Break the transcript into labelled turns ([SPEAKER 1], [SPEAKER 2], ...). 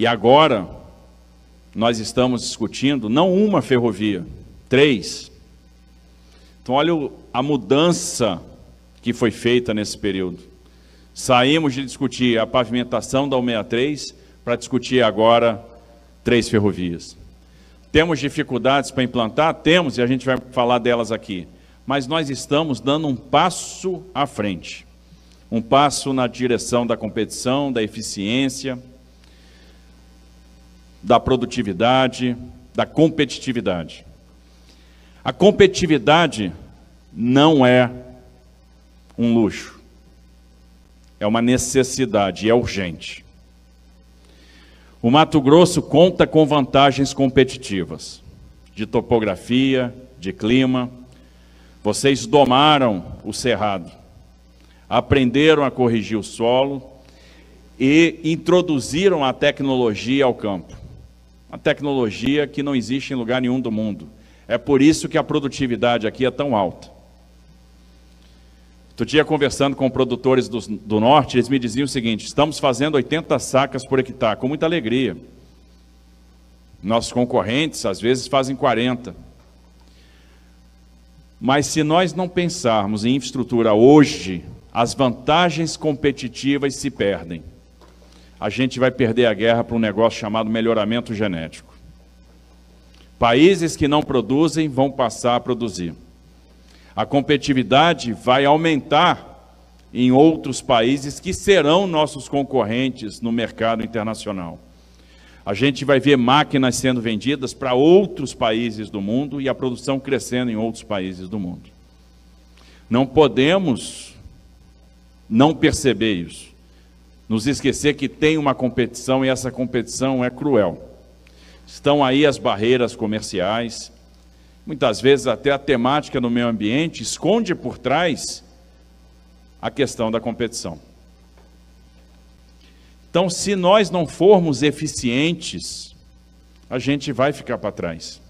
[SPEAKER 1] E agora, nós estamos discutindo não uma ferrovia, três. Então, olha a mudança que foi feita nesse período. Saímos de discutir a pavimentação da 163 para discutir agora três ferrovias. Temos dificuldades para implantar? Temos, e a gente vai falar delas aqui. Mas nós estamos dando um passo à frente um passo na direção da competição, da eficiência da produtividade, da competitividade. A competitividade não é um luxo, é uma necessidade, é urgente. O Mato Grosso conta com vantagens competitivas de topografia, de clima. Vocês domaram o cerrado, aprenderam a corrigir o solo e introduziram a tecnologia ao campo uma tecnologia que não existe em lugar nenhum do mundo. É por isso que a produtividade aqui é tão alta. Outro dia, conversando com produtores do, do norte, eles me diziam o seguinte: estamos fazendo 80 sacas por hectare, com muita alegria. Nossos concorrentes, às vezes, fazem 40. Mas se nós não pensarmos em infraestrutura hoje, as vantagens competitivas se perdem a gente vai perder a guerra para um negócio chamado melhoramento genético. Países que não produzem vão passar a produzir. A competitividade vai aumentar em outros países que serão nossos concorrentes no mercado internacional. A gente vai ver máquinas sendo vendidas para outros países do mundo e a produção crescendo em outros países do mundo. Não podemos não perceber isso nos esquecer que tem uma competição e essa competição é cruel. Estão aí as barreiras comerciais, muitas vezes até a temática no meio ambiente esconde por trás a questão da competição. Então, se nós não formos eficientes, a gente vai ficar para trás.